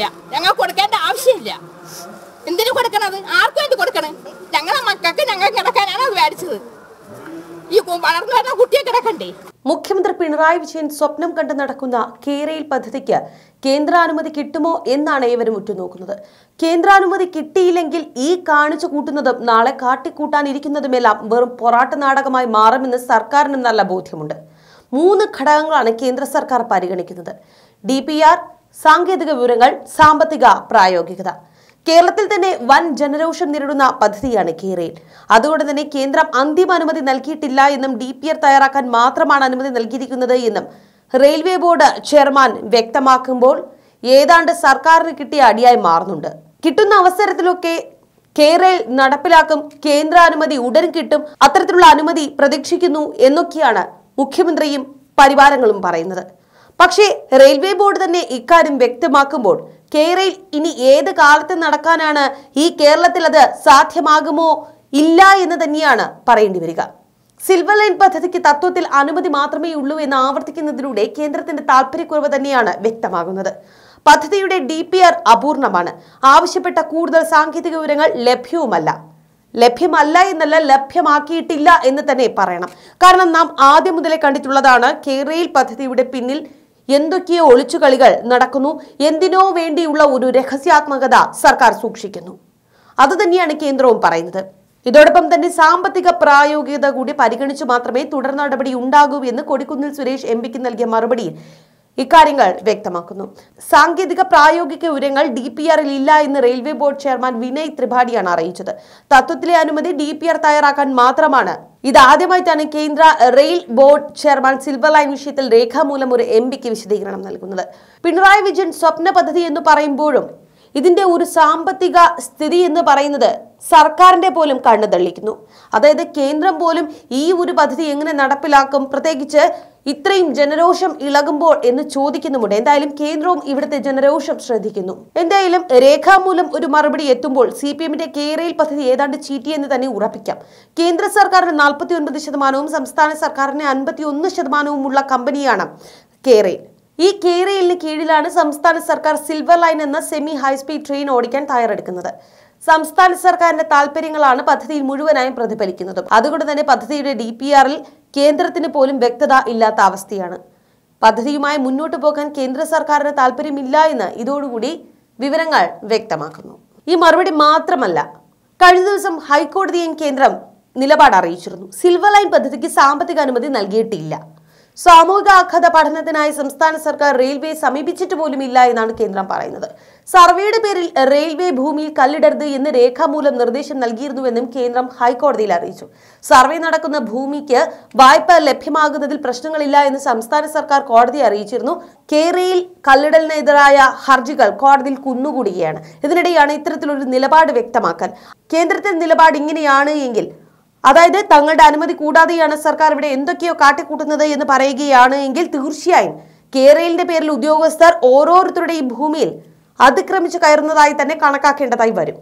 ഇല്ല ഞങ്ങൾക്ക് കൊടുക്കേണ്ട ആവശ്യമില്ല എന്തിനു കൊടുക്കണത് ആർക്കും വേണ്ടി കൊടുക്കണേ ഞങ്ങളെ മക്കൾക്ക് ഞങ്ങൾ കിടക്കാനാണ് അത് മേടിച്ചത് ഈ വളർന്നു വരുന്ന കുട്ടിയെ കിടക്കണ്ടേ മുഖ്യമന്ത്രി പിണറായി വിജയൻ സ്വപ്നം കണ്ട് നടക്കുന്ന കേരയിൽ പദ്ധതിക്ക് കേന്ദ്രാനുമതി കിട്ടുമോ എന്നാണ് ഏവരും ഉറ്റുനോക്കുന്നത് കേന്ദ്രാനുമതി കിട്ടിയില്ലെങ്കിൽ ഈ കാണിച്ചു കൂട്ടുന്നതും നാളെ കാട്ടിക്കൂട്ടാനിരിക്കുന്നതുമെല്ലാം വെറും പൊറാട്ട് നാടകമായി മാറുമെന്ന് സർക്കാരിന് നല്ല ബോധ്യമുണ്ട് മൂന്ന് ഘടകങ്ങളാണ് കേന്ദ്ര സർക്കാർ പരിഗണിക്കുന്നത് ഡി സാങ്കേതിക വിവരങ്ങൾ സാമ്പത്തിക പ്രായോഗികത കേരളത്തിൽ തന്നെ വൻ ജനരോഷം നേരിടുന്ന പദ്ധതിയാണ് കേരയിൽ അതുകൊണ്ട് തന്നെ കേന്ദ്രം അന്തിമ അനുമതി നൽകിയിട്ടില്ല എന്നും ഡി പി ആർ തയ്യാറാക്കാൻ മാത്രമാണ് അനുമതി നൽകിയിരിക്കുന്നത് എന്നും റെയിൽവേ ബോർഡ് ചെയർമാൻ വ്യക്തമാക്കുമ്പോൾ ഏതാണ്ട് സർക്കാരിന് കിട്ടിയ അടിയായി മാറുന്നുണ്ട് കിട്ടുന്ന അവസരത്തിലൊക്കെ കേരളയിൽ നടപ്പിലാക്കും കേന്ദ്രാനുമതി ഉടൻ കിട്ടും അത്തരത്തിലുള്ള അനുമതി പ്രതീക്ഷിക്കുന്നു എന്നൊക്കെയാണ് മുഖ്യമന്ത്രിയും പരിവാരങ്ങളും പറയുന്നത് പക്ഷേ റെയിൽവേ ബോർഡ് തന്നെ ഇക്കാര്യം വ്യക്തമാക്കുമ്പോൾ കേരയിൽ ഇനി ഏത് കാലത്ത് നടക്കാനാണ് ഈ കേരളത്തിൽ അത് സാധ്യമാകുമോ ഇല്ല എന്ന് തന്നെയാണ് പറയേണ്ടി വരിക സിൽവർ ലൈൻ പദ്ധതിക്ക് തത്വത്തിൽ അനുമതി മാത്രമേ ഉള്ളൂ എന്ന് ആവർത്തിക്കുന്നതിലൂടെ കേന്ദ്രത്തിന്റെ താല്പര്യക്കുറവ് തന്നെയാണ് വ്യക്തമാകുന്നത് പദ്ധതിയുടെ ഡി പി ആർ അപൂർണമാണ് ആവശ്യപ്പെട്ട കൂടുതൽ സാങ്കേതിക വിവരങ്ങൾ ലഭ്യവുമല്ല ലഭ്യമല്ല എന്നല്ല ലഭ്യമാക്കിയിട്ടില്ല എന്ന് തന്നെ പറയണം കാരണം നാം ആദ്യം മുതലേ കണ്ടിട്ടുള്ളതാണ് കേരയിൽ പദ്ധതിയുടെ പിന്നിൽ എന്തൊക്കെയോ ഒളിച്ചുകളികൾ നടക്കുന്നു എന്തിനോ വേണ്ടിയുള്ള ഒരു രഹസ്യാത്മകത സർക്കാർ സൂക്ഷിക്കുന്നു അതുതന്നെയാണ് കേന്ദ്രവും പറയുന്നത് ഇതോടൊപ്പം തന്നെ സാമ്പത്തിക പ്രായോഗികത കൂടി പരിഗണിച്ചു മാത്രമേ തുടർ നടപടി ഉണ്ടാകൂ എന്ന് കൊടിക്കുന്നിൽ സുരേഷ് എം നൽകിയ മറുപടിയിൽ ഇക്കാര്യങ്ങൾ വ്യക്തമാക്കുന്നു സാങ്കേതിക പ്രായോഗിക വിവരങ്ങൾ ഡി പി ആറിൽ ഇല്ല എന്ന് റെയിൽവേ ബോർഡ് ചെയർമാൻ വിനയ് ത്രിപാഠിയാണ് അറിയിച്ചത് തത്വത്തിലെ അനുമതി ഡി പി ആർ തയ്യാറാക്കാൻ മാത്രമാണ് ഇത് തന്നെ കേന്ദ്ര rail board chairman silver line വിഷയത്തിൽ രേഖാമൂലം ഒരു എം പിക്ക് വിശദീകരണം നൽകുന്നത് പിണറായി വിജയൻ സ്വപ്ന പദ്ധതി എന്ന് പറയുമ്പോഴും ഇതിന്റെ ഒരു സാമ്പത്തിക സ്ഥിതി എന്ന് പറയുന്നത് സർക്കാരിന്റെ പോലും കണ്ണു തള്ളിക്കുന്നു അതായത് കേന്ദ്രം പോലും ഈ ഒരു പദ്ധതി എങ്ങനെ നടപ്പിലാക്കും പ്രത്യേകിച്ച് ഇത്രയും ജനരോഷം ഇളകുമ്പോൾ എന്ന് ചോദിക്കുന്നുമുണ്ട് എന്തായാലും കേന്ദ്രവും ഇവിടുത്തെ ജനരോഷം ശ്രദ്ധിക്കുന്നു എന്തായാലും രേഖാമൂലം ഒരു മറുപടി എത്തുമ്പോൾ സി പി എമ്മിന്റെ കേരയിൽ പദ്ധതി ഏതാണ്ട് ചീറ്റിയെന്ന് തന്നെ ഉറപ്പിക്കാം കേന്ദ്ര സർക്കാരിന് നാൽപ്പത്തി ഒൻപത് ശതമാനവും സംസ്ഥാന സർക്കാരിന് അൻപത്തി ഒന്ന് ശതമാനവുമുള്ള കമ്പനിയാണ് കേരയിൽ ഈ കീറയിലിന് കീഴിലാണ് സംസ്ഥാന സർക്കാർ സിൽവർ ലൈൻ എന്ന സെമി ഹൈസ്പീഡ് ട്രെയിൻ ഓടിക്കാൻ തയ്യാറെടുക്കുന്നത് സംസ്ഥാന സർക്കാരിന്റെ താല്പര്യങ്ങളാണ് പദ്ധതിയിൽ മുഴുവനായും പ്രതിഫലിക്കുന്നത് അതുകൊണ്ട് തന്നെ പദ്ധതിയുടെ ഡി പി ആറിൽ കേന്ദ്രത്തിന് പോലും വ്യക്തത ഇല്ലാത്ത അവസ്ഥയാണ് പദ്ധതിയുമായി മുന്നോട്ട് പോകാൻ കേന്ദ്ര സർക്കാരിന് താല്പര്യമില്ല എന്ന് ഇതോടുകൂടി വിവരങ്ങൾ വ്യക്തമാക്കുന്നു ഈ മറുപടി മാത്രമല്ല കഴിഞ്ഞ ദിവസം ഹൈക്കോടതിയും കേന്ദ്രം നിലപാട് അറിയിച്ചിരുന്നു സിൽവർ ലൈൻ പദ്ധതിക്ക് സാമ്പത്തിക അനുമതി നൽകിയിട്ടില്ല സാമൂഹിക ആഘാത പഠനത്തിനായി സംസ്ഥാന സർക്കാർ റെയിൽവേ സമീപിച്ചിട്ട് പോലും ഇല്ല എന്നാണ് കേന്ദ്രം പറയുന്നത് സർവേയുടെ പേരിൽ റെയിൽവേ ഭൂമിയിൽ കല്ലിടരുത് എന്ന് രേഖാമൂലം നിർദ്ദേശം നൽകിയിരുന്നുവെന്നും കേന്ദ്രം ഹൈക്കോടതിയിൽ അറിയിച്ചു സർവേ നടക്കുന്ന ഭൂമിക്ക് വായ്പ ലഭ്യമാകുന്നതിൽ പ്രശ്നങ്ങളില്ല എന്ന് സംസ്ഥാന സർക്കാർ കോടതിയെ അറിയിച്ചിരുന്നു കേരയിൽ കല്ലിടലിനെതിരായ ഹർജികൾ കോടതിയിൽ കുന്നുകൂടുകയാണ് ഇതിനിടെയാണ് ഇത്തരത്തിലൊരു നിലപാട് വ്യക്തമാക്കാൻ കേന്ദ്രത്തിന്റെ നിലപാട് ഇങ്ങനെയാണ് എങ്കിൽ അതായത് തങ്ങളുടെ അനുമതി കൂടാതെയാണ് സർക്കാർ ഇവിടെ എന്തൊക്കെയോ കാട്ടിക്കൂട്ടുന്നത് എന്ന് പറയുകയാണ് എങ്കിൽ തീർച്ചയായും കേരളിന്റെ പേരിൽ ഉദ്യോഗസ്ഥർ ഓരോരുത്തരുടെയും ഭൂമിയിൽ അതിക്രമിച്ചു കയറുന്നതായി തന്നെ കണക്കാക്കേണ്ടതായി വരും